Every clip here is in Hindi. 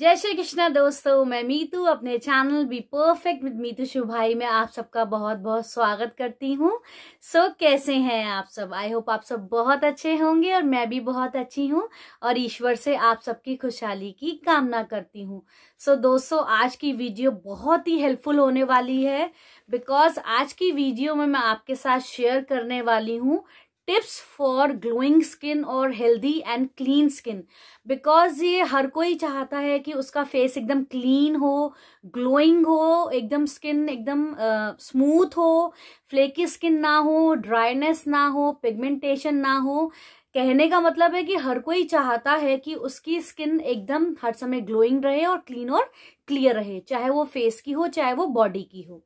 जय श्री कृष्णा दोस्तों मैं मीतू अपने channel be perfect with Meetu Shubhai में आप सबका बहुत बहुत स्वागत करती हूँ सो so, कैसे हैं आप सब आई होप आप सब बहुत अच्छे होंगे और मैं भी बहुत अच्छी हूँ और ईश्वर से आप सबकी खुशहाली की कामना करती हूँ सो so, दोस्तों आज की वीडियो बहुत ही हेल्पफुल होने वाली है बिकॉज आज की वीडियो में मैं आपके साथ शेयर करने वाली हूँ टिप्स फॉर ग्लोइंग स्किन और healthy and clean skin because ये हर कोई चाहता है कि उसका फेस एकदम क्लीन हो ग्लोइंग हो एकदम स्किन एकदम स्मूथ हो फ्लेकी स्किन ना हो ड्राइनेस ना हो पिगमेंटेशन ना हो कहने का मतलब है कि हर कोई चाहता है कि उसकी स्किन एकदम हर समय ग्लोइंग रहे और क्लीन और क्लियर रहे चाहे वो फेस की हो चाहे वो बॉडी की हो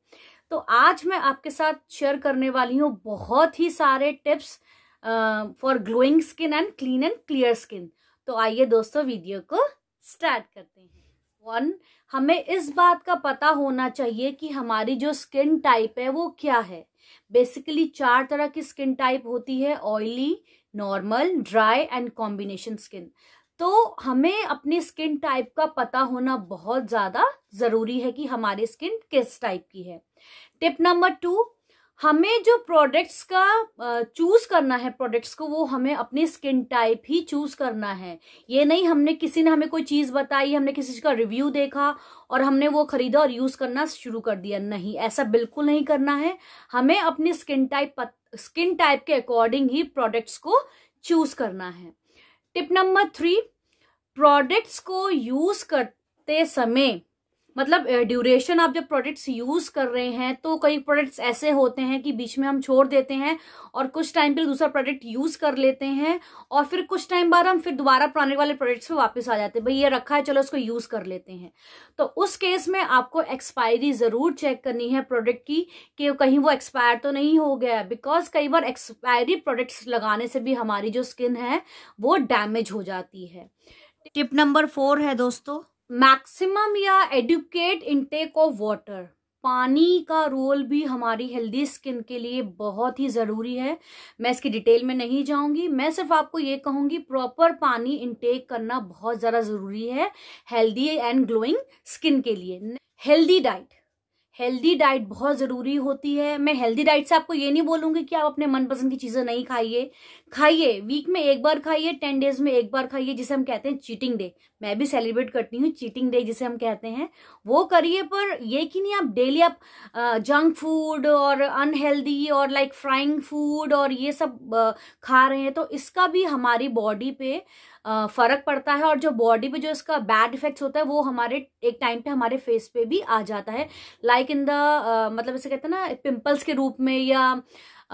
तो आज मैं आपके साथ शेयर करने वाली हूँ बहुत ही सारे tips for glowing skin and clean and clear skin तो आइए दोस्तों वीडियो को स्टार्ट करते हैं वन हमें इस बात का पता होना चाहिए कि हमारी जो स्किन टाइप है वो क्या है बेसिकली चार तरह की स्किन टाइप होती है oily normal dry and combination skin तो हमें अपनी स्किन टाइप का पता होना बहुत ज़्यादा ज़रूरी है कि हमारी स्किन किस टाइप की है टिप नंबर टू हमें जो प्रोडक्ट्स का चूज करना है प्रोडक्ट्स को वो हमें अपने स्किन टाइप ही चूज करना है ये नहीं हमने किसी ने हमें कोई चीज बताई हमने किसी का रिव्यू देखा और हमने वो खरीदा और यूज करना शुरू कर दिया नहीं ऐसा बिल्कुल नहीं करना है हमें अपने स्किन टाइप स्किन टाइप के अकॉर्डिंग ही प्रोडक्ट्स को चूज करना है टिप नंबर थ्री प्रोडक्ट्स को यूज करते समय मतलब ड्यूरेशन आप जब प्रोडक्ट्स यूज़ कर रहे हैं तो कई प्रोडक्ट्स ऐसे होते हैं कि बीच में हम छोड़ देते हैं और कुछ टाइम पर दूसरा प्रोडक्ट यूज़ कर लेते हैं और फिर कुछ टाइम बाद हम फिर दोबारा पुराने वाले प्रोडक्ट्स पर वापस आ जाते हैं भाई ये रखा है चलो इसको यूज़ कर लेते हैं तो उस केस में आपको एक्सपायरी ज़रूर चेक करनी है प्रोडक्ट की कि कहीं वो एक्सपायर तो नहीं हो गया बिकॉज कई बार एक्सपायरी प्रोडक्ट्स लगाने से भी हमारी जो स्किन है वो डैमेज हो जाती है टिप नंबर फोर है दोस्तों मैक्सिमम या एडुकेट इनटेक ऑफ वाटर पानी का रोल भी हमारी हेल्दी स्किन के लिए बहुत ही ज़रूरी है मैं इसकी डिटेल में नहीं जाऊंगी मैं सिर्फ आपको ये कहूंगी प्रॉपर पानी इनटेक करना बहुत ज़्यादा ज़रूरी है हेल्दी एंड ग्लोइंग स्किन के लिए हेल्दी डाइट हेल्दी डाइट बहुत ज़रूरी होती है मैं हेल्दी डाइट से आपको ये नहीं बोलूँगी कि आप अपने मनपसंद की चीज़ें नहीं खाइए खाइए वीक में एक बार खाइए टेन डेज में एक बार खाइए जिसे हम कहते हैं चीटिंग डे मैं भी सेलिब्रेट करती हूँ चीटिंग डे जिसे हम कहते हैं वो करिए पर ये कि नहीं आप डेली आप जंक फूड और अनहेल्दी और लाइक फ्राइंग फूड और ये सब खा रहे हैं तो इसका भी हमारी बॉडी पे फ़र्क पड़ता है और जो बॉडी पे जो इसका बैड इफेक्ट्स होता है वो हमारे एक टाइम पे हमारे फेस पे भी आ जाता है लाइक इन द मतलब इसे कहते हैं ना पिम्पल्स के रूप में या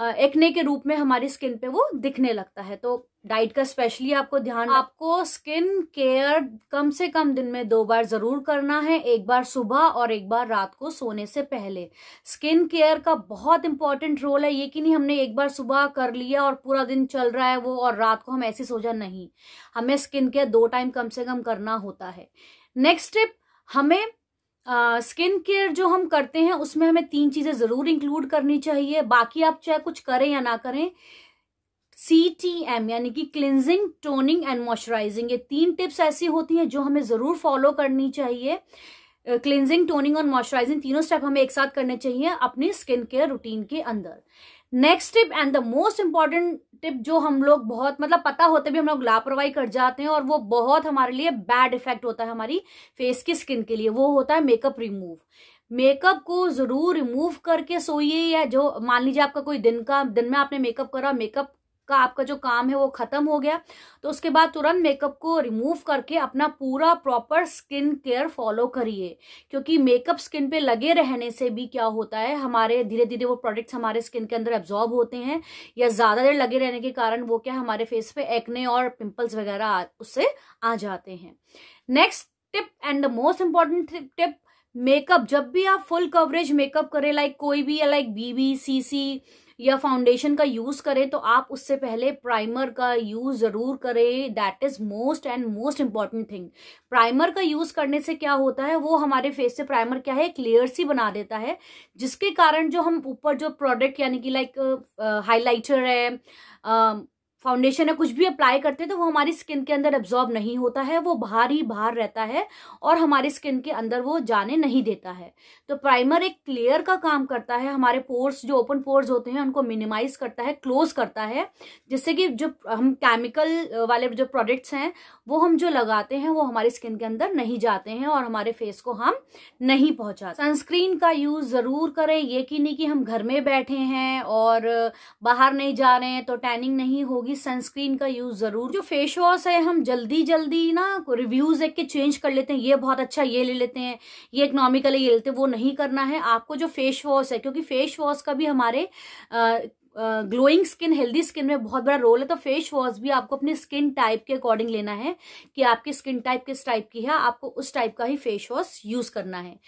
एक्ने के रूप में हमारी स्किन पे वो दिखने लगता है तो डाइट का स्पेशली आपको ध्यान आपको स्किन केयर कम से कम दिन में दो बार जरूर करना है एक बार सुबह और एक बार रात को सोने से पहले स्किन केयर का बहुत इंपॉर्टेंट रोल है ये कि नहीं हमने एक बार सुबह कर लिया और पूरा दिन चल रहा है वो और रात को हम ऐसे सोचा नहीं हमें स्किन केयर दो टाइम कम से कम करना होता है नेक्स्ट स्टेप हमें स्किन uh, केयर जो हम करते हैं उसमें हमें तीन चीज़ें ज़रूर इंक्लूड करनी चाहिए बाकी आप चाहे कुछ करें या ना करें सी टी एम यानी कि क्लिनजिंग टोनिंग एंड मॉइस्चराइजिंग ये तीन टिप्स ऐसी होती हैं जो हमें ज़रूर फॉलो करनी चाहिए क्लिनजिंग टोनिंग और मॉइस्चराइजिंग तीनों स्टेप हमें एक साथ करने चाहिए अपनी स्किन केयर रूटीन के अंदर next tip and the most important tip जो हम लोग बहुत मतलब पता होते भी हम लोग लापरवाही कर जाते हैं और वो बहुत हमारे लिए बैड इफेक्ट होता है हमारी फेस की स्किन के लिए वो होता है मेकअप रिमूव मेकअप को जरूर रिमूव करके सोइए या जो मान लीजिए आपका कोई दिन का दिन में आपने मेकअप करा मेकअप का आपका जो काम है वो ख़त्म हो गया तो उसके बाद तुरंत मेकअप को रिमूव करके अपना पूरा प्रॉपर स्किन केयर फॉलो करिए क्योंकि मेकअप स्किन पे लगे रहने से भी क्या होता है हमारे धीरे धीरे वो प्रोडक्ट्स हमारे स्किन के अंदर एब्जॉर्ब होते हैं या ज़्यादा देर लगे रहने के कारण वो क्या हमारे फेस पे एक्ने और पिंपल्स वगैरह उससे आ जाते हैं next tip and most important tip makeup जब भी आप फुल कवरेज मेकअप करें लाइक कोई भी लाइक बीबी सीसी या फाउंडेशन का यूज करें तो आप उससे पहले प्राइमर का यूज जरूर करें that is most and most important thing primer का यूज करने से क्या होता है वो हमारे फेस से प्राइमर क्या है क्लियर सी बना देता है जिसके कारण जो हम ऊपर जो प्रोडक्ट यानी कि लाइक हाईलाइटर uh, है um, फाउंडेशन है कुछ भी अप्लाई करते हैं तो वो हमारी स्किन के अंदर एब्जॉर्ब नहीं होता है वो बाहर ही बाहर रहता है और हमारी स्किन के अंदर वो जाने नहीं देता है तो प्राइमर एक क्लियर का काम करता है हमारे पोर्स जो ओपन पोर्स होते हैं उनको मिनिमाइज करता है क्लोज करता है जिससे कि जो हम केमिकल वाले जो प्रोडक्ट्स हैं वो हम जो लगाते हैं वो हमारी स्किन के अंदर नहीं जाते हैं और हमारे फेस को हम नहीं पहुँचा सनस्क्रीन का यूज़ ज़रूर करें ये कि नहीं कि हम घर में बैठे हैं और बाहर नहीं जा रहे हैं तो टैनिंग नहीं होगी करूंगी सनस्क्रीन का यूज जरूर जो फेस वॉश है हम जल्दी जल्दी ना रिव्यूज एक के चेंज कर लेते हैं ये बहुत अच्छा ये ले लेते हैं ये इकोनॉमिकली ये लेते हैं वो नहीं करना है आपको जो फेस वॉश है क्योंकि फेस वॉश का भी हमारे ग्लोइंग स्किन हेल्दी स्किन में बहुत बड़ा रोल है तो फेस वॉश भी आपको अपने स्किन टाइप के अकॉर्डिंग लेना है कि आपकी स्किन टाइप किस टाइप की है आपको उस टाइप का ही फेस वॉश यूज करना है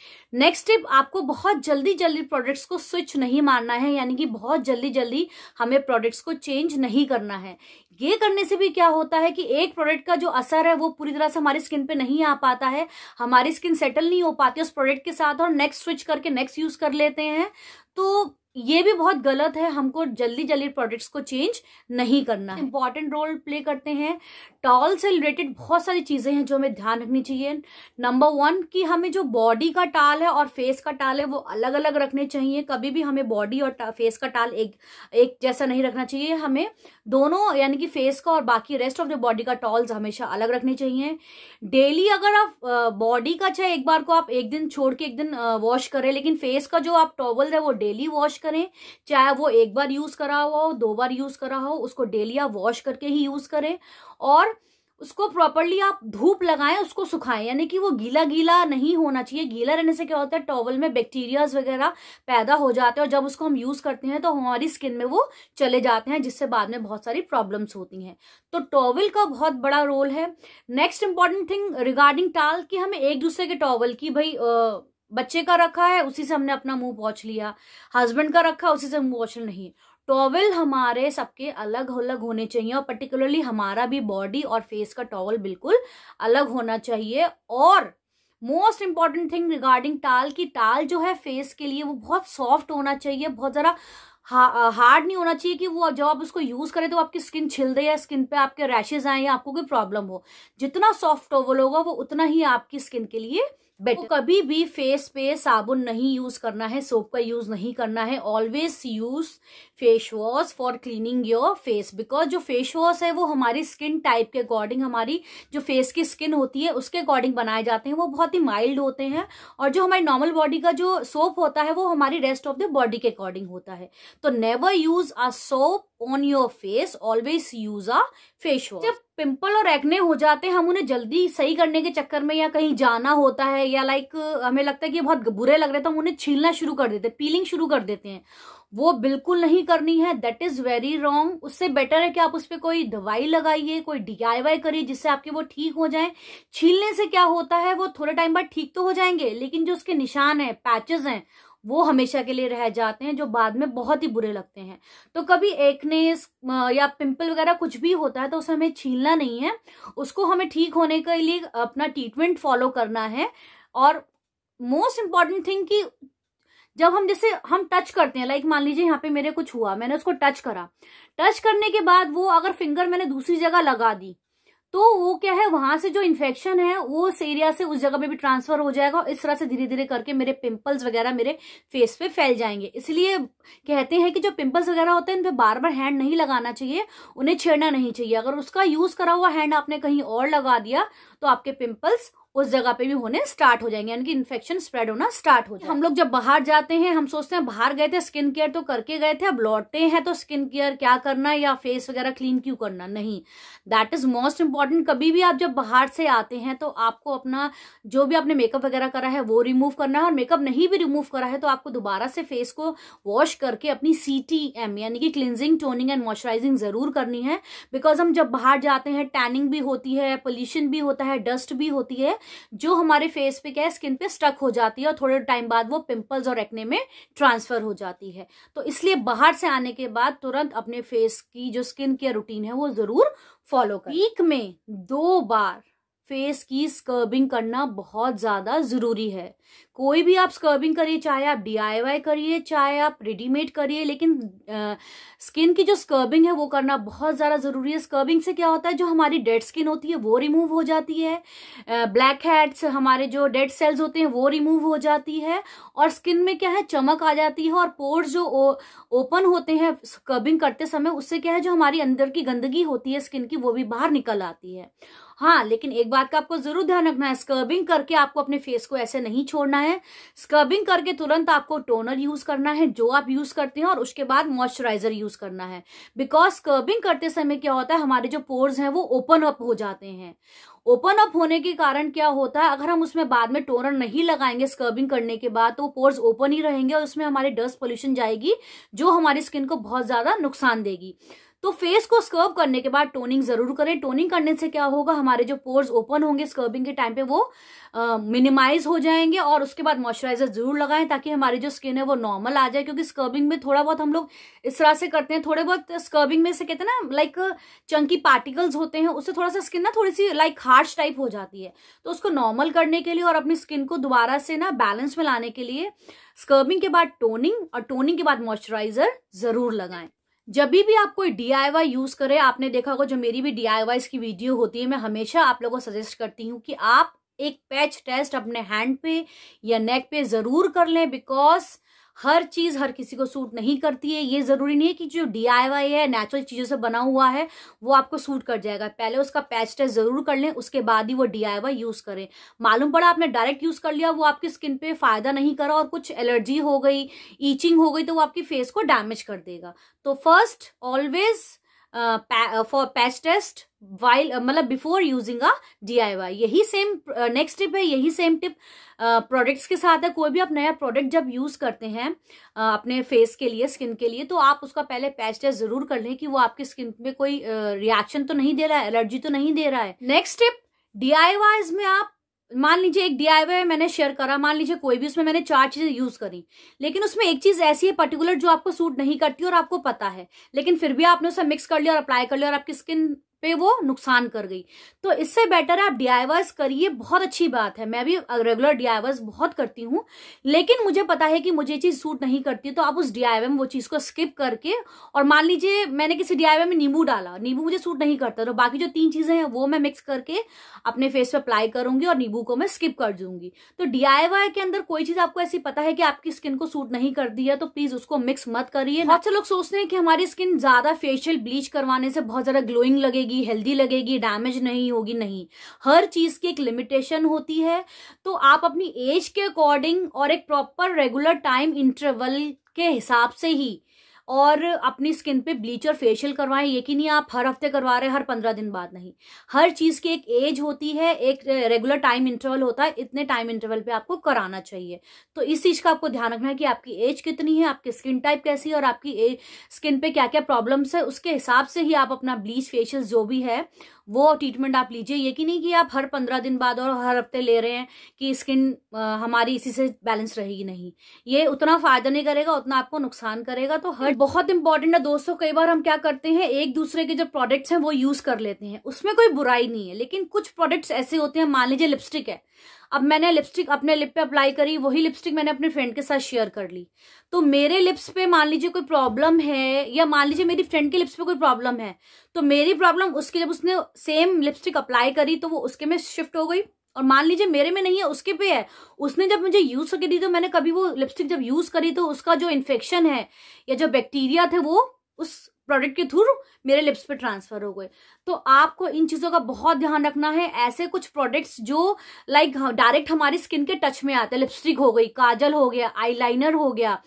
नेक्स्ट टिप आपको बहुत जल्दी जल्दी प्रोडक्ट्स को स्विच नहीं मारना है यानी कि बहुत जल्दी जल्दी हमें प्रोडक्ट्स को चेंज नहीं करना है ये करने से भी क्या होता है कि एक प्रोडक्ट का जो असर है वो पूरी तरह से हमारी स्किन पे नहीं आ पाता है हमारी स्किन सेटल नहीं हो पाती उस प्रोडक्ट के साथ और नेक्स्ट स्विच करके नेक्स्ट यूज कर लेते हैं तो ये भी बहुत गलत है हमको जल्दी जल्दी प्रोडक्ट्स को चेंज नहीं करना इंपॉर्टेंट रोल प्ले करते हैं टॉल से रिलेटेड बहुत सारी चीज़ें हैं जो हमें ध्यान रखनी चाहिए नंबर वन कि हमें जो बॉडी का टाल है और फेस का टाल है वो अलग अलग रखने चाहिए कभी भी हमें बॉडी और फेस का टाल एक एक जैसा नहीं रखना चाहिए हमें दोनों यानी कि फेस का और बाकी रेस्ट ऑफ द बॉडी का टॉल्स हमेशा अलग रखने चाहिए डेली अगर आप बॉडी का चाहे एक बार को आप एक दिन छोड़ के एक दिन वॉश करें लेकिन फेस का जो आप टॉवल है वो डेली वॉश करें चाहे वो एक बार यूज़ करा हो दो बार यूज़ करा हो उसको डेली आप वॉश करके ही यूज़ करें और उसको प्रॉपरली आप धूप लगाएं उसको सुखाएं यानी कि वो गीला गीला नहीं होना चाहिए गीला रहने से क्या होता है टॉवल में बैक्टीरियाज वगैरह पैदा हो जाते हैं और जब उसको हम यूज़ करते हैं तो हमारी स्किन में वो चले जाते हैं जिससे बाद में बहुत सारी प्रॉब्लम्स होती हैं तो टॉवल का बहुत बड़ा रोल है नेक्स्ट इंपॉर्टेंट थिंग रिगार्डिंग टाल कि हमें एक दूसरे के टॉवल की भाई आ, बच्चे का रखा है उसी से हमने अपना मुंह पहुँच लिया हस्बैंड का रखा उसी से मुंह पहुंच नहीं टॉवल हमारे सबके अलग अलग होने चाहिए और पर्टिकुलरली हमारा भी बॉडी और फेस का टॉवल बिल्कुल अलग होना चाहिए और मोस्ट इंपॉर्टेंट थिंग रिगार्डिंग टाल की टाल जो है फेस के लिए वो बहुत सॉफ्ट होना चाहिए बहुत ज़रा हार्ड नहीं होना चाहिए कि वो जब आप उसको यूज़ करें तो आपकी स्किन छिल दे या स्किन पे आपके रैशेज आए या आपको कोई प्रॉब्लम हो जितना सॉफ्ट टॉवल होगा वो उतना ही आपकी स्किन के लिए बेटर तो कभी भी फेस पे साबुन नहीं यूज करना है सोप का यूज नहीं करना है always use face wash for cleaning your face because जो फेस वॉश है वो हमारी स्किन टाइप के अकॉर्डिंग हमारी जो फेस की स्किन होती है उसके अकॉर्डिंग बनाए जाते हैं वो बहुत ही माइल्ड होते हैं और जो हमारी नॉर्मल बॉडी का जो सोप होता है वो हमारी रेस्ट ऑफ द बॉडी के अकॉर्डिंग होता है तो never use a soap on your face always use a face wash जब पिंपल और एक्ने हो जाते हैं हम उन्हें जल्दी सही करने के चक्कर में या कहीं जाना होता है या लाइक हमें लगता है कि बहुत बुरे लग रहे थे तो हम उन्हें छीलना शुरू कर देते हैं पीलिंग शुरू कर देते हैं वो बिल्कुल नहीं करनी है दैट इज वेरी रॉन्ग उससे बेटर है कि आप उस पर कोई दवाई लगाइए कोई डीआईवाई करिए जिससे आपके वो ठीक हो जाए छीलने से क्या होता है वो थोड़े टाइम बाद ठीक तो हो जाएंगे लेकिन जो उसके निशान है पैचेस हैं वो हमेशा के लिए रह जाते हैं जो बाद में बहुत ही बुरे लगते हैं तो कभी एकने या पिंपल वगैरह कुछ भी होता है तो उसे हमें छीलना नहीं है उसको हमें ठीक होने के लिए अपना ट्रीटमेंट फॉलो करना है और मोस्ट इंपॉर्टेंट थिंग कि जब हम जैसे हम टच करते हैं लाइक मान लीजिए यहाँ पे मेरे कुछ हुआ मैंने उसको टच करा टच करने के बाद वो अगर फिंगर मैंने दूसरी जगह लगा दी तो वो क्या है वहां से जो इन्फेक्शन है वो उस एरिया से उस जगह पे भी ट्रांसफर हो जाएगा और इस तरह से धीरे धीरे करके मेरे पिंपल्स वगैरह मेरे फेस पे फैल जाएंगे इसलिए कहते हैं कि जो पिंपल्स वगैरह होते हैं इन पे बार बार हैंड नहीं लगाना चाहिए उन्हें छेड़ना नहीं चाहिए अगर उसका यूज करा हुआ हैंड आपने कहीं और लगा दिया तो आपके पिम्पल्स उस जगह पे भी होने स्टार्ट हो जाएंगे यानी कि इन्फेक्शन स्प्रेड होना स्टार्ट हो जाए हम लोग जब बाहर जाते हैं हम सोचते हैं बाहर गए थे स्किन केयर तो करके गए थे अब लौटते हैं तो स्किन केयर क्या करना या फेस वगैरह क्लीन क्यों करना नहीं दैट इज मोस्ट इंपॉर्टेंट कभी भी आप जब बाहर से आते हैं तो आपको अपना जो भी आपने मेकअप वगैरह करा है वो रिमूव करना है और मेकअप नहीं भी रिमूव करा है तो आपको दोबारा से फेस को वॉश करके अपनी सी यानी कि क्लिनजिंग टोनिंग एंड मॉइस्चराइजिंग जरूर करनी है बिकॉज हम जब बाहर जाते हैं टैनिंग भी होती है पोल्यूशन भी होता है डस्ट भी होती है जो हमारे फेस पे क्या है स्किन पे स्टक हो जाती है और थोड़े टाइम बाद वो पिंपल्स और एक्ने में ट्रांसफर हो जाती है तो इसलिए बाहर से आने के बाद तुरंत अपने फेस की जो स्किन केयर रूटीन है वो जरूर फॉलो करें वीक में दो बार फेस की स्कर्बिंग करना बहुत ज़्यादा ज़रूरी है कोई भी आप स्कर्बिंग करिए चाहे आप डी करिए चाहे आप रेडीमेड करिए लेकिन आ, स्किन की जो स्कर्बिंग है वो करना बहुत ज़्यादा ज़रूरी है स्कर्बिंग से क्या होता है जो हमारी डेड स्किन होती है वो रिमूव हो जाती है ब्लैक हेड्स हमारे जो डेड सेल्स होते हैं वो रिमूव हो जाती है और स्किन में क्या है चमक आ जाती है और पोर्स जो ओ, ओपन होते हैं स्कर्बिंग करते समय उससे क्या है जो हमारी अंदर की गंदगी होती है स्किन की वो भी बाहर निकल आती है हाँ लेकिन एक बात का आपको जरूर ध्यान रखना है स्कर्बिंग करके आपको अपने फेस को ऐसे नहीं छोड़ना है स्कर्बिंग करके तुरंत आपको टोनर यूज करना है जो आप यूज करते हैं और उसके बाद मॉइस्चराइजर यूज करना है बिकॉज स्कर्बिंग करते समय क्या होता है हमारे जो पोर्स हैं वो ओपन अप हो जाते हैं ओपन अप होने के कारण क्या होता है अगर हम उसमें बाद में टोनर नहीं लगाएंगे स्क्रबिंग करने के बाद तो पोर्स ओपन ही रहेंगे और उसमें हमारे डस्ट पोल्यूशन जाएगी जो हमारी स्किन को बहुत ज्यादा नुकसान देगी तो फेस को स्कर्व करने के बाद टोनिंग जरूर करें टोनिंग करने से क्या होगा हमारे जो पोर्स ओपन होंगे स्कर्बिंग के टाइम पे वो मिनिमाइज हो जाएंगे और उसके बाद मॉइस्चराइजर जरूर लगाएं ताकि हमारी जो स्किन है वो नॉर्मल आ जाए क्योंकि स्कर्बिंग में थोड़ा बहुत हम लोग इस तरह से करते हैं थोड़े बहुत स्कर्बिंग में से कहते हैं ना लाइक चंकी पार्टिकल्स होते हैं उससे थोड़ा सा स्किन ना थोड़ी सी लाइक हार्श टाइप हो जाती है तो उसको नॉर्मल करने के लिए और अपनी स्किन को दोबारा से ना बैलेंस में लाने के लिए स्कर्बिंग के बाद टोनिंग और टोनिंग के बाद मॉइस्चराइजर जरूर लगाएं जब भी आप कोई डी यूज करें आपने देखा होगा जो मेरी भी डी की वीडियो होती है मैं हमेशा आप लोगों को सजेस्ट करती हूँ कि आप एक पैच टेस्ट अपने हैंड पे या नेक पे जरूर कर लें बिकॉज हर चीज़ हर किसी को सूट नहीं करती है ये ज़रूरी नहीं है कि जो डी है नेचुरल चीज़ों से बना हुआ है वो आपको सूट कर जाएगा पहले उसका पैच टेस्ट ज़रूर कर लें उसके बाद ही वो डी यूज़ करें मालूम पड़ा आपने डायरेक्ट यूज़ कर लिया वो आपकी स्किन पर फ़ायदा नहीं करा और कुछ एलर्जी हो गई ईचिंग हो गई तो वो आपकी फेस को डैमेज कर देगा तो first always for patch test while मतलब बिफोर यूजिंग अ डीआईवाई यही सेम नेक्स्ट टिप है यही सेम टिप प्रोडक्ट्स के साथ है कोई भी आप नया प्रोडक्ट जब यूज़ करते हैं uh, अपने फेस के लिए स्किन के लिए तो आप उसका पहले पैच टेस्ट ज़रूर कर लें कि वो आपकी स्किन पे कोई रिएक्शन uh, तो नहीं दे रहा है एलर्जी तो नहीं दे रहा है नेक्स्ट टिप डी में आप मान लीजिए एक डी मैंने शेयर करा मान लीजिए कोई भी उसमें मैंने चार चीजें यूज करी लेकिन उसमें एक चीज ऐसी है पर्टिकुलर जो आपको सूट नहीं करती और आपको पता है लेकिन फिर भी आपने उसे मिक्स कर लिया और अप्लाई कर लिया और आपकी स्किन पे वो नुकसान कर गई तो इससे बेटर आप डीआईवाइज करिए बहुत अच्छी बात है मैं भी रेगुलर डीआईवाइज बहुत करती हूँ लेकिन मुझे पता है कि मुझे चीज़ सूट नहीं करती तो आप उस डीआईवाई में वो चीज़ को स्किप करके और मान लीजिए मैंने किसी डीआईवाई में नींबू डाला नींबू मुझे सूट नहीं करता तो बाकी जो तीन चीज़ें हैं वो मैं मिक्स करके अपने फेस पर अप्लाई करूंगी और नींबू को मैं स्किप कर दूंगी तो डीआईवाई के अंदर कोई चीज़ आपको ऐसी पता है कि आपकी स्किन को सूट नहीं करती है तो प्लीज़ उसको मिक्स मत करिए हाँ। बहुत से लोग सोचते हैं कि हमारी स्किन ज़्यादा फेशियल ब्लीच करवाने से बहुत ज़्यादा ग्लोइंग लगेगी लगेगी हेल्दी लगेगी डैमेज नहीं होगी नहीं हर चीज़ की एक लिमिटेशन होती है तो आप अपनी एज के अकॉर्डिंग और एक प्रॉपर रेगुलर टाइम इंटरवल के हिसाब से ही और अपनी स्किन पे ब्लीच और फेशियल करवाएं ये कि नहीं आप हर हफ्ते करवा रहे हैं हर पंद्रह दिन बाद नहीं हर चीज़ की एक एज होती है एक रेगुलर टाइम इंटरवल होता है इतने टाइम इंटरवल पे आपको कराना चाहिए तो इस चीज़ का आपको ध्यान रखना है कि आपकी एज कितनी है आपकी स्किन टाइप कैसी है और आपकी स्किन पे क्या क्या प्रॉब्लम्स है उसके हिसाब से ही आप अपना ब्लीच फेशियल जो भी है वो ट्रीटमेंट आप लीजिए ये कि नहीं कि आप हर पंद्रह दिन बाद और हर हफ्ते ले रहे हैं कि स्किन हमारी इसी से बैलेंस रहेगी नहीं ये उतना फायदा नहीं करेगा उतना आपको नुकसान करेगा तो हर बहुत इंपॉर्टेंट है दोस्तों कई बार हम क्या करते हैं एक दूसरे के जो प्रोडक्ट्स हैं वो यूज कर लेते हैं उसमें कोई बुराई नहीं है लेकिन कुछ प्रोडक्ट्स ऐसे होते हैं मान लीजिए लिपस्टिक है अब मैंने लिपस्टिक अपने लिप पे अप्लाई करी वही लिपस्टिक मैंने अपने फ्रेंड के साथ शेयर कर ली तो मेरे लिप्स पे मान लीजिए कोई प्रॉब्लम है या मान लीजिए मेरी फ्रेंड के लिप्स पे कोई प्रॉब्लम है तो मेरी प्रॉब्लम उसके जब उसने सेम लिपस्टिक अप्लाई करी तो वो उसके में शिफ्ट हो गई और मान लीजिए मेरे में नहीं है उसके पे है उसने जब मुझे यूज करके दी तो मैंने कभी वो लिपस्टिक जब यूज करी तो उसका जो इन्फेक्शन है या जो बैक्टीरिया थे वो उस प्रोडक्ट के थ्रू मेरे लिप्स पे ट्रांसफर हो गए तो आपको इन चीज़ों का बहुत ध्यान रखना है ऐसे कुछ प्रोडक्ट्स जो लाइक डायरेक्ट हमारी स्किन के टच में आते हैं लिपस्टिक हो गई काजल हो गया आईलाइनर हो गया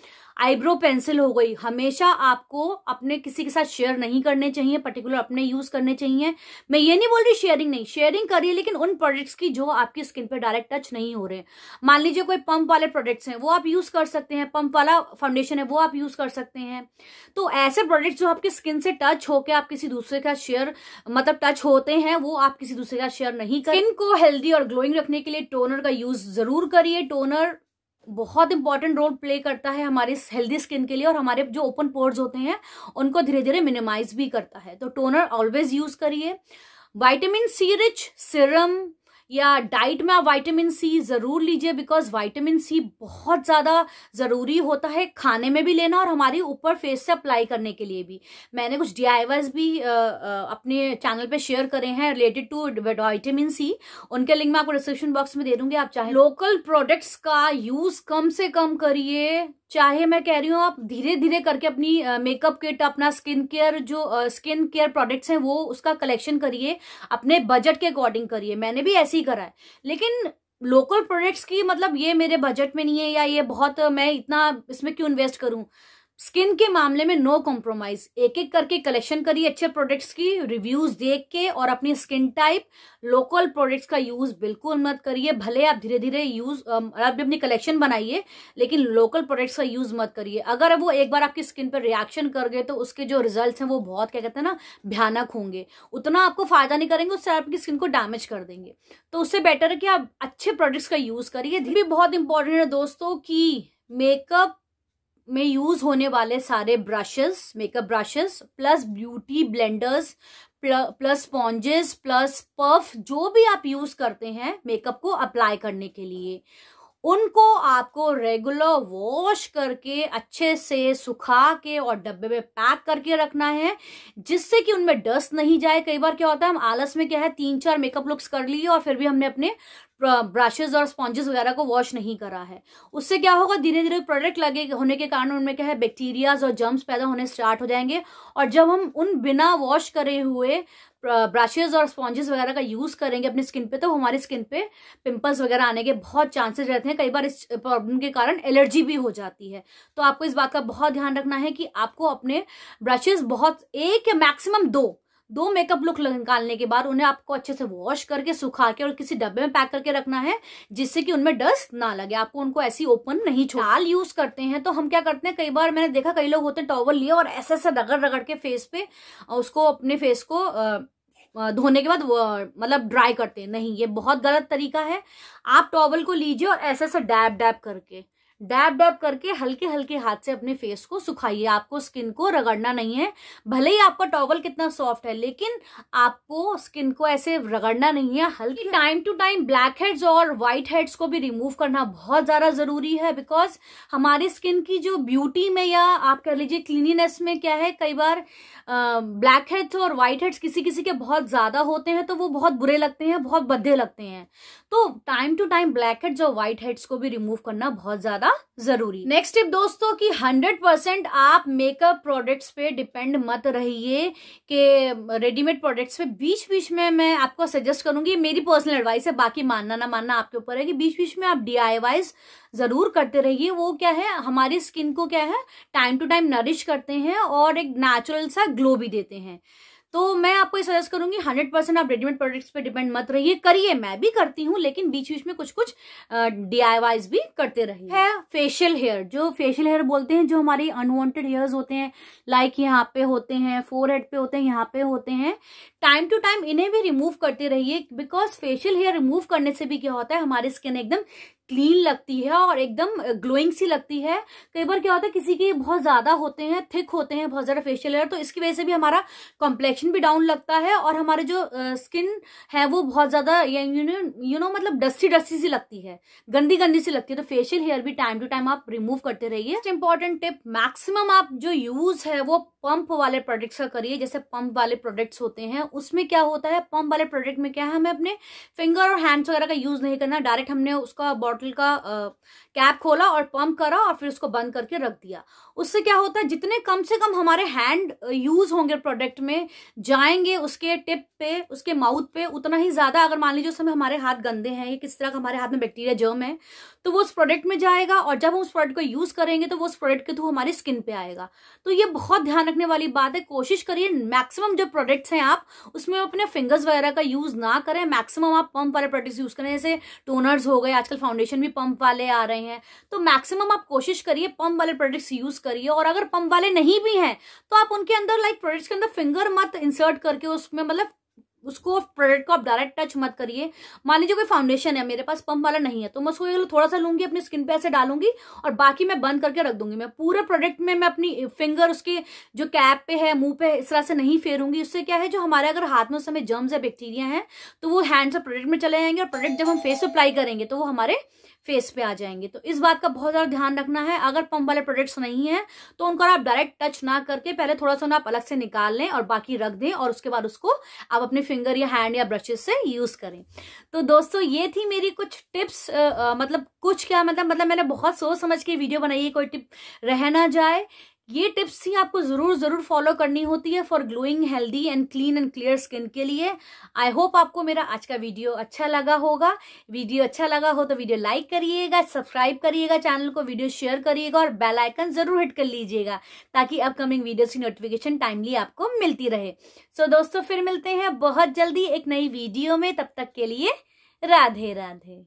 आईब्रो पेंसिल हो गई हमेशा आपको अपने किसी के साथ शेयर नहीं करने चाहिए पर्टिकुलर अपने यूज करने चाहिए मैं ये नहीं बोल रही शेयरिंग नहीं शेयरिंग करिए लेकिन उन प्रोडक्ट्स की जो आपकी स्किन पर डायरेक्ट टच नहीं हो रहे मान लीजिए कोई पंप वाले प्रोडक्ट्स हैं वो आप यूज कर सकते हैं पंप वाला फाउंडेशन है वो आप यूज कर सकते हैं तो ऐसे प्रोडक्ट्स जो आपकी स्किन से टच होकर आप किसी दूसरे का शेयर मतलब टच होते हैं वो आप किसी दूसरे का शेयर नहीं करें स्किन को हेल्दी और ग्लोइंग रखने के लिए टोनर का यूज जरूर करिए टोनर बहुत इंपॉर्टेंट रोल प्ले करता है हमारे हेल्दी स्किन के लिए और हमारे जो ओपन पोर्स होते हैं उनको धीरे धीरे मिनिमाइज भी करता है तो टोनर ऑलवेज यूज करिए वाइटामिन सी रिच सिरम या डाइट में आप वाइटामिन सी ज़रूर लीजिए बिकॉज वाइटामिन सी बहुत ज़्यादा ज़रूरी होता है खाने में भी लेना और हमारी ऊपर फेस से अप्लाई करने के लिए भी मैंने कुछ डी भी अपने चैनल पर शेयर करे हैं रिलेटेड टू वाइटामिन सी उनके लिंक मैं आपको डिस्क्रिप्शन बॉक्स में दे दूंगी आप चाहे लोकल प्रोडक्ट्स का यूज़ कम से कम करिए चाहे मैं कह रही हूँ आप धीरे धीरे करके अपनी मेकअप किट अपना स्किन केयर जो स्किन केयर प्रोडक्ट्स हैं वो उसका कलेक्शन करिए अपने बजट के अकॉर्डिंग करिए मैंने भी ऐसे ही करा है लेकिन लोकल प्रोडक्ट्स की मतलब ये मेरे बजट में नहीं है या ये बहुत मैं इतना इसमें क्यों इन्वेस्ट करूँ स्किन के मामले में नो कॉम्प्रोमाइज एक एक करके कलेक्शन करिए अच्छे प्रोडक्ट्स की रिव्यूज देख के और अपनी स्किन टाइप लोकल प्रोडक्ट्स का यूज बिल्कुल मत करिए भले आप धीरे धीरे यूज आप भी अपनी कलेक्शन बनाइए लेकिन लोकल प्रोडक्ट्स का यूज मत करिए अगर वो एक बार आपकी स्किन पर रिएक्शन कर गए तो उसके जो रिजल्ट हैं वो बहुत क्या कहते हैं ना भयानक होंगे उतना आपको फायदा नहीं करेंगे उससे आपकी स्किन को डैमेज कर देंगे तो उससे बेटर है कि आप अच्छे प्रोडक्ट्स का यूज करिए भी बहुत इंपॉर्टेंट है दोस्तों की मेकअप में यूज़ होने वाले सारे brushes makeup brushes plus beauty blenders plus sponges plus puff जो भी आप यूज़ करते हैं मेकअप को अप्लाई करने के लिए उनको आपको रेगुलर वॉश करके अच्छे से सुखा के और डब्बे में पैक करके रखना है जिससे कि उनमें डस्ट नहीं जाए कई बार क्या होता है हम आलस में क्या है तीन चार मेकअप लुक्स कर लिए और फिर भी हमने अपने ब्रशेज और स्पॉन्जेस वगैरह को वॉश नहीं करा है उससे क्या होगा धीरे धीरे प्रोडक्ट लगे होने के कारण उनमें क्या है बैक्टीरियाज और जर्म्स पैदा होने स्टार्ट हो जाएंगे और जब हम उन बिना वॉश करे हुए ब्रशेज और स्पॉन्जेस वगैरह का यूज़ करेंगे अपनी स्किन पे तो हमारी स्किन पे पिंपल्स वगैरह आने के बहुत चांसेस रहते हैं कई बार इस प्रॉब्लम के कारण एलर्जी भी हो जाती है तो आपको इस बात का बहुत ध्यान रखना है कि आपको अपने ब्रशेज बहुत एक या मैक्सिमम दो दो मेकअप लुक निकालने के बाद उन्हें आपको अच्छे से वॉश करके सुखा के और किसी डब्बे में पैक करके रखना है जिससे कि उनमें डस्ट ना लगे आपको उनको ऐसी ओपन नहीं छोड़ डाल यूज करते हैं तो हम क्या करते हैं कई बार मैंने देखा कई लोग होते हैं टॉवल लिए और ऐसे ऐसे रगड़ रगड़ के फेस पे उसको अपने फेस को आ, धोने के बाद मतलब ड्राई करते हैं नहीं ये बहुत गलत तरीका है आप टॉवल को लीजिए और ऐसे ऐसे डैब डैब करके डैब डैब करके हल्के हल्के हाथ से अपने फेस को सुखाइए आपको स्किन को रगड़ना नहीं है भले ही आपका टॉवल कितना सॉफ्ट है लेकिन आपको स्किन को ऐसे रगड़ना नहीं है हल्की time to time blackheads और व्हाइट हेड्स को भी रिमूव करना बहुत ज़्यादा ज़रूरी है बिकॉज हमारी स्किन की जो ब्यूटी में या आप कह लीजिए क्लीनीनेस में क्या है कई बार ब्लैक हेड्स और व्हाइट हेड्स किसी किसी के बहुत ज़्यादा होते हैं तो वो बहुत बुरे लगते हैं बहुत बद्धे लगते हैं तो time to time blackheads और वाइट हेड्स को भी रिमूव करना बहुत ज़्यादा ज्यादा जरूरी नेक्स्ट टिप दोस्तों कि 100 परसेंट आप मेकअप प्रोडक्ट्स पे डिपेंड मत रहिए कि रेडीमेड प्रोडक्ट्स पे बीच बीच में मैं आपको सजेस्ट करूंगी मेरी पर्सनल एडवाइस है बाकी मानना ना मानना आपके ऊपर है कि बीच बीच में आप डी जरूर करते रहिए वो क्या है हमारी स्किन को क्या है टाइम टू टाइम नरिश करते हैं और एक नेचुरल सा ग्लो भी देते हैं तो मैं आपको सजेस्ट करूंगी हंड्रेड परसेंट आप रेडीमेड प्रोडक्ट्स पे डिपेंड मत रहिए करिए मैं भी करती हूँ लेकिन बीच बीच में कुछ कुछ डी भी करते रहिए है फेशियल हेयर जो फेशियल हेयर बोलते हैं जो हमारे अनवांटेड हेयर्स होते हैं लाइक यहाँ पे होते हैं फोर पे होते हैं यहाँ पे होते हैं टाइम टू टाइम इन्हें भी रिमूव करते रहिए बिकॉज फेशियल हेयर रिमूव करने से भी क्या होता है हमारी स्किन एकदम क्लीन लगती है और एकदम ग्लोइंग सी लगती है कई बार क्या होता है किसी के बहुत ज़्यादा होते हैं थिक होते हैं बहुत ज़्यादा फेशियल हेयर तो इसकी वजह से भी हमारा कॉम्प्लेक्शन भी डाउन लगता है और हमारे जो स्किन है वो बहुत ज़्यादा यू नो मतलब डस्टी डस्टी सी लगती है गंदी गंदी सी लगती है तो फेशियल हेयर भी टाइम टू टाइम आप रिमूव करते रहिए इंपॉर्टेंट टिप मैक्सिमम आप जो यूज़ है वो पंप वाले प्रोडक्ट्स का करिए जैसे पंप वाले प्रोडक्ट्स होते हैं उसमें क्या होता है पम्प वाले प्रोडक्ट में क्या है हमें अपने फिंगर और हैंड्स वगैरह का यूज़ नहीं करना डायरेक्ट हमने उसका बॉटल का कैप खोला और पम्प करा और फिर उसको बंद करके रख दिया उससे क्या होता है जितने कम से कम हमारे हैंड यूज़ होंगे प्रोडक्ट में जाएंगे उसके टिप पे उसके माउथ पे उतना ही ज़्यादा अगर मान लीजिए उसमें हमारे हाथ गंदे हैं या किस तरह का हमारे हाथ में बैक्टीरिया जर्म है तो वो उस प्रोडक्ट में जाएगा और जब हम उस प्रोडक्ट को यूज़ करेंगे तो वो उस प्रोडक्ट के थ्रू हमारी स्किन पे आएगा तो ये बहुत ध्यान रखने वाली बात है कोशिश करिए मैक्सिमम जो प्रोडक्ट्स हैं आप उसमें अपने फिंगर्स वगैरह का यूज़ ना करें मैक्सिमम आप पंप वाले प्रोडक्ट्स यूज़ करें जैसे टोनर्स हो गए आजकल फाउंडेशन भी पंप वाले आ रहे हैं तो मैक्सिमम आप कोशिश करिए पंप वाले प्रोडक्ट्स यूज़ करिए और अगर पंप वाले नहीं भी हैं तो आप उनके अंदर लाइक प्रोडक्ट्स के अंदर फिंगर मत इंसर्ट करके उसमें मतलब उसको प्रोडक्ट को आप डायरेक्ट टच मत करिए मान लीजिए कोई फाउंडेशन है मेरे पास पंप वाला नहीं है तो मैं उसको थोड़ा सा लूंगी अपनी स्किन पे ऐसे डालूंगी और बाकी मैं बंद करके रख दूंगी मैं पूरे प्रोडक्ट में मैं अपनी फिंगर उसके जो कैप पे है मुंह पे इस तरह से नहीं फेरूंगी उससे क्या है जो हमारे अगर हाथ में उस समय जर्म्स है बैक्टीरिया है तो वो हैंड्स और प्रोडक्ट में चले जाएंगे और प्रोडक्ट जब हम फेस अप्लाई करेंगे तो वो हमारे फेस पे आ जाएंगे तो इस बात का बहुत ज़्यादा ध्यान रखना है अगर पंप वाले प्रोडक्ट्स नहीं है तो उनको आप डायरेक्ट टच ना करके पहले थोड़ा सा आप अलग से निकाल लें और बाकी रख दें और उसके बाद उसको आप अपने फिंगर या हैंड या ब्रशेस से यूज़ करें तो दोस्तों ये थी मेरी कुछ टिप्स आ, आ, मतलब कुछ क्या मतलब मतलब मैंने बहुत सोच समझ के वीडियो बनाई है कोई टिप रह ना जाए ये टिप्स ही आपको जरूर जरूर फॉलो करनी होती है for glowing healthy and clean and clear skin के लिए आई होप आपको मेरा आज का वीडियो अच्छा लगा होगा वीडियो अच्छा लगा हो तो वीडियो लाइक करिएगा सब्सक्राइब करिएगा चैनल को वीडियो शेयर करिएगा और बेल आइकन जरूर हिट कर लीजिएगा ताकि अपकमिंग वीडियोस की नोटिफिकेशन टाइमली आपको मिलती रहे सो so, दोस्तों फिर मिलते हैं बहुत जल्दी एक नई वीडियो में तब तक के लिए राधे राधे